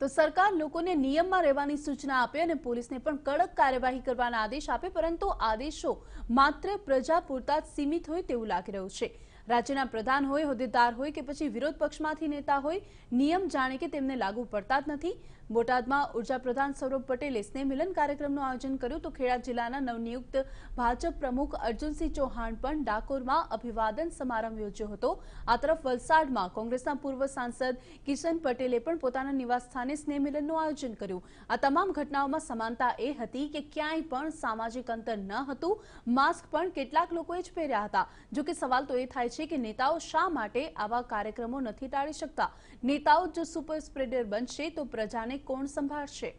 તો સરકાર લોકોને નિયમમાં રહેવાની સૂચના આપે અને પોલીસને પણ કડક કાર્યવાહી કરવાના આદેશ આપે પરંતુ આદેશો માત્ર પ્રજા પૂરતા જ સીમિત હોય તેવું લાગી રહ્યું છે રાજના પ્રધાન હોય હોદ્દેદાર હોય કે પછી વિરોધ પક્ષમાંથી નેતા હોય નિયમ જાણ કે તેમને લાગુ પડતા જ ન હતી બોટાદમાં ઊર્જા પ્રધાન સરોજ પટેલે સ્નેહ મિલન કાર્યક્રમનું આયોજન કર્યું તો ખેડા જિલ્લાના નવ નિયુક્ત ભાજપ પ્રમુખ અર્જુનસિંહ ચૌહાણ પણ ડાકોરમાં અભિવાદન સમારંભ યોજો હતો આ તરફ વલસાડમાં કોંગ્રેસના પૂર્વ સાંસદ કિશન પટેલે પણ પોતાના નિવાસસ્થાને સ્નેહ મિલનનું આયોજન કર્યું આ તમામ ઘટનાઓમાં સમાનતા એ હતી કે ક્યાંય પણ સામાજિક અંતર ન હતું માસ્ક પણ કેટલાક લોકોએ જ પહેર્યા હતા જો કે સવાલ તો એ થાય છે કે નેતાઓ શા માટે આવા કાર્યક્રમો નથી ટાળી શકતા નેતાઓ જો સુપર સ્પ્રેડર બનશે તો પ્રજાને કોણ સંભાળશે